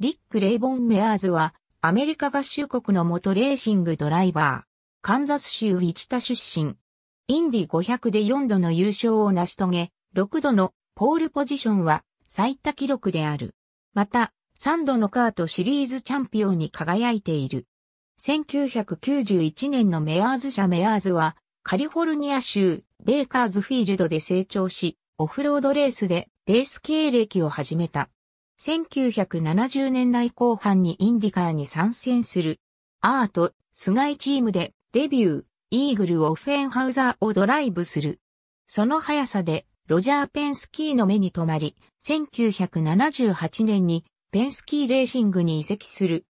リック・レイボン・メアーズは、アメリカ合衆国の元レーシングドライバー、カンザス州ウィチタ出身。インディ500で4度の優勝を成し遂げ、6度のポールポジションは最多記録である。また、3度のカートシリーズチャンピオンに輝いている。1991年のメアーズ社メアーズは、カリフォルニア州ベーカーズフィールドで成長し、オフロードレースでレース経歴を始めた。1970年代後半にインディカーに参戦する。アート、スガイチームでデビュー、イーグル・オフェンハウザーをドライブする。その速さで、ロジャー・ペンスキーの目に留まり、1978年にペンスキーレーシングに移籍する。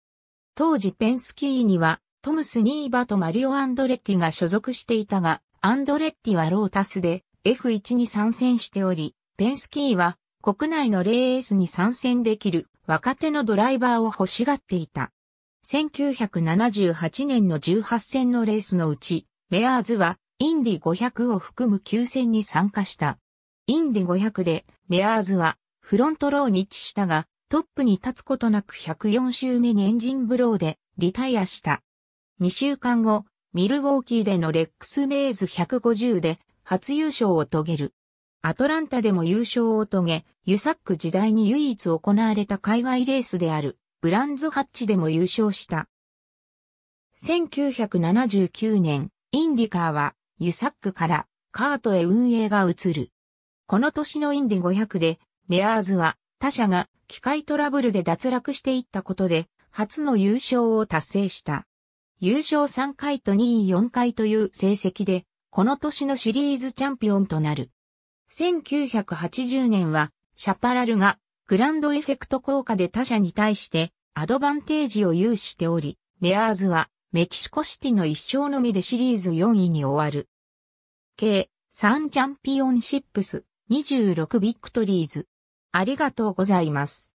当時ペンスキーにはトムス・ニーバとマリオ・アンドレッティが所属していたが、アンドレッティはロータスで F1 に参戦しており、ペンスキーは国内のレースに参戦できる若手のドライバーを欲しがっていた。1978年の18戦のレースのうち、ウェアーズはインディ500を含む9戦に参加した。インディ500で、ウェアーズはフロントローに位置したが、トップに立つことなく104周目にエンジンブローでリタイアした。2週間後、ミルウォーキーでのレックスメイズ150で初優勝を遂げる。アトランタでも優勝を遂げ、ユサック時代に唯一行われた海外レースである、ブランズハッチでも優勝した。1979年、インディカーは、ユサックから、カートへ運営が移る。この年のインディ500で、メアーズは、他社が、機械トラブルで脱落していったことで、初の優勝を達成した。優勝3回と2位4回という成績で、この年のシリーズチャンピオンとなる。1980年は、シャパラルが、グランドエフェクト効果で他社に対して、アドバンテージを有しており、メアーズは、メキシコシティの一生のみでシリーズ4位に終わる。計、3チャンピオンシップス、26ビクトリーズ。ありがとうございます。